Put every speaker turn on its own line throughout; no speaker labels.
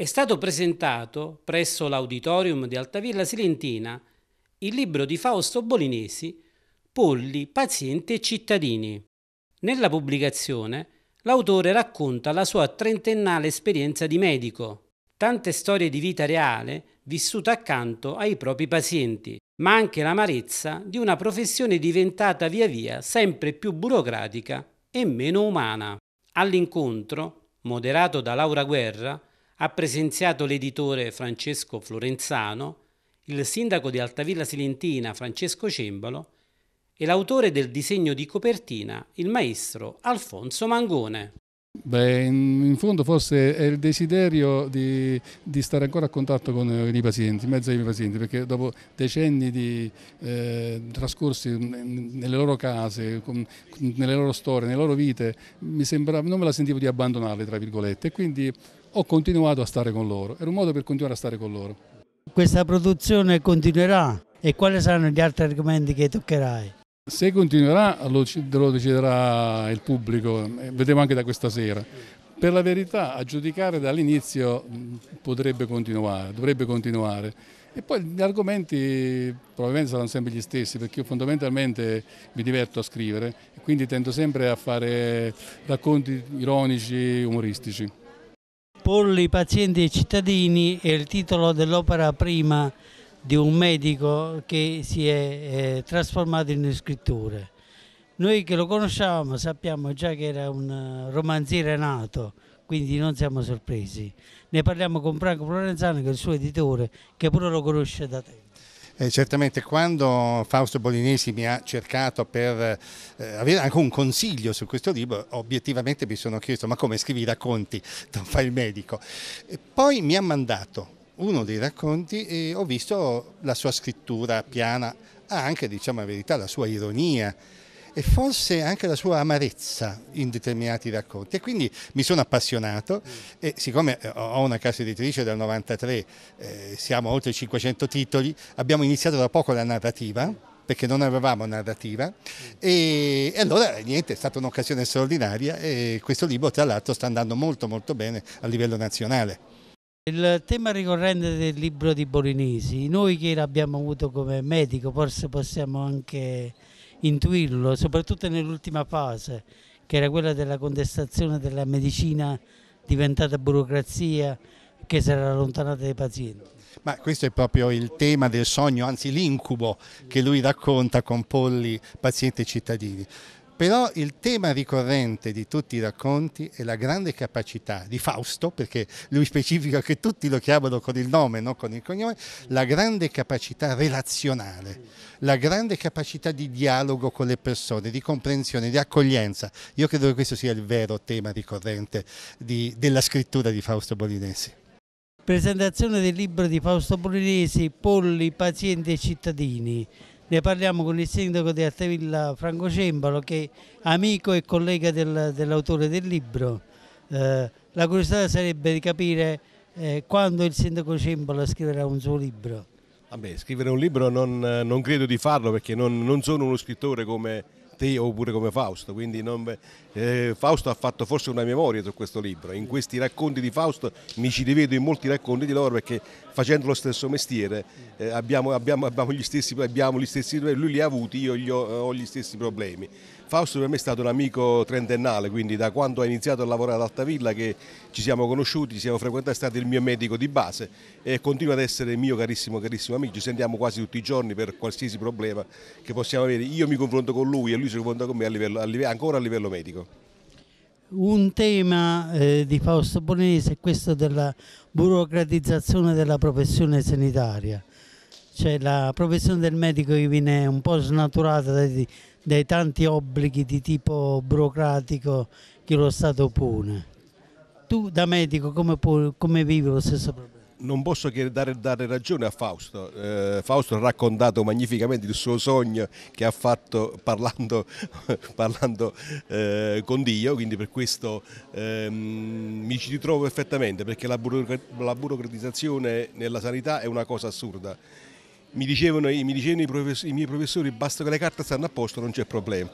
È stato presentato presso l'auditorium di Altavilla Silentina il libro di Fausto Bolinesi Polli, pazienti e cittadini. Nella pubblicazione l'autore racconta la sua trentennale esperienza di medico, tante storie di vita reale vissuta accanto ai propri pazienti, ma anche l'amarezza di una professione diventata via via sempre più burocratica e meno umana. All'incontro, moderato da Laura Guerra, ha presenziato l'editore Francesco Florenzano, il sindaco di Altavilla Silentina Francesco Cembalo e l'autore del disegno di copertina, il maestro Alfonso Mangone.
Beh, in, fondo forse è il desiderio di, di, stare ancora a contatto con i pazienti, in mezzo ai pazienti, perché dopo decenni di, eh, trascorsi nelle loro case, con, nelle loro storie, nelle loro vite, mi sembra, non me la sentivo di abbandonarle, tra virgolette, quindi ho continuato a stare con loro. Era un modo per continuare a stare con loro.
Questa produzione continuerà e quali saranno gli altri argomenti che toccherai?
Se continuerà lo, lo deciderà il pubblico, eh, vedremo anche da questa sera. Per la verità, a giudicare dall'inizio mm, potrebbe continuare, dovrebbe continuare. E poi gli argomenti probabilmente saranno sempre gli stessi, perché io fondamentalmente mi diverto a scrivere e quindi tendo sempre a fare racconti ironici, umoristici. Polli,
pazienti e cittadini è il titolo dell'opera prima di un medico che si è eh, trasformato in scrittore. Noi che lo conosciamo sappiamo già che era un eh, romanziere nato, quindi non siamo sorpresi. Ne parliamo con Franco Provenzano che è il suo editore, che pure lo conosce da tempo.
Eh, certamente quando Fausto Bolinesi mi ha cercato per eh, avere anche un consiglio su questo libro, obiettivamente mi sono chiesto ma come scrivi i racconti, non fai il medico. E poi mi ha mandato uno dei racconti e ho visto la sua scrittura piana, ha anche, diciamo la verità, la sua ironia e forse anche la sua amarezza in determinati racconti e quindi mi sono appassionato mm. e siccome eh, ho una casa editrice del 93, eh, siamo oltre 500 titoli, abbiamo iniziato da poco la narrativa perché non avevamo narrativa mm. e, e allora eh, niente, è stata un'occasione straordinaria e questo libro tra l'altro sta andando molto molto bene a livello nazionale.
Il tema ricorrente del libro di Bolinesi, noi che l'abbiamo avuto come medico forse possiamo anche intuirlo, soprattutto nell'ultima fase, che era quella della contestazione della medicina diventata burocrazia che si era allontanata dai pazienti.
Ma questo è proprio il tema del sogno, anzi l'incubo che lui racconta con Polli, pazienti e cittadini. Però il tema ricorrente di tutti i racconti è la grande capacità di Fausto, perché lui specifica che tutti lo chiamano con il nome, non con il cognome, la grande capacità relazionale, la grande capacità di dialogo con le persone, di comprensione, di accoglienza. Io credo che questo sia il vero tema ricorrente di, della scrittura di Fausto Bolinesi.
Presentazione del libro di Fausto Bolinesi, Polli, Pazienti e Cittadini ne parliamo con il sindaco di Altevilla Franco Cembalo che è amico e collega del, dell'autore del libro. Eh, la curiosità sarebbe di capire eh, quando il sindaco Cembalo scriverà un suo
libro. Vabbè, scrivere un libro non, non credo di farlo perché non, non sono uno scrittore come te oppure come Fausto, quindi non, eh, Fausto ha fatto forse una memoria su questo libro, in questi racconti di Fausto mi ci rivedo in molti racconti di loro perché facendo lo stesso mestiere eh, abbiamo, abbiamo, abbiamo, gli stessi, abbiamo, gli stessi, problemi, lui li ha avuti, io ho, eh, ho gli stessi problemi. Fausto per me è stato un amico trentennale, quindi da quando ha iniziato a lavorare ad Altavilla che ci siamo conosciuti, ci siamo frequentati, è stato il mio medico di base e continua ad essere il mio carissimo, carissimo amico. Ci sentiamo quasi tutti i giorni per qualsiasi problema che possiamo avere. Io mi confronto con lui e lui si confronta con me a livello, a livello, ancora a livello medico.
Un tema eh, di Fausto Bonese è questo della burocratizzazione della professione sanitaria cioè, la professione del medico che viene un po' snaturata dai, dai tanti obblighi di tipo burocratico che lo Stato pone. Tu da medico come, puoi, come vivi lo stesso problema?
non posso che dare, dare ragione a Fausto. Eh, Fausto ha raccontato magnificamente il suo sogno che ha fatto parlando, parlando eh, con Dio, quindi per questo eh, mi ci ritrovo perfettamente perché la, burocrat la burocratizzazione nella sanità è una cosa assurda mi dicevano, mi dicevano i, i, miei professori basta che le carte stanno a posto non c'è problema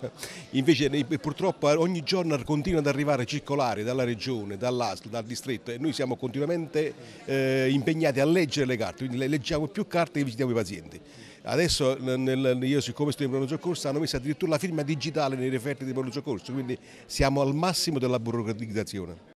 invece purtroppo eh, ogni giorno continuano ad arrivare circolari dalla regione, dall'ASL, dal distretto e noi siamo continuamente eh, impegnati a leggere le carte quindi leggiamo più carte che visitiamo i pazienti Adesso nel, io siccome sto in pronto soccorso hanno messo addirittura la firma digitale nei referti di pronto soccorso, quindi siamo al massimo della burocratizzazione.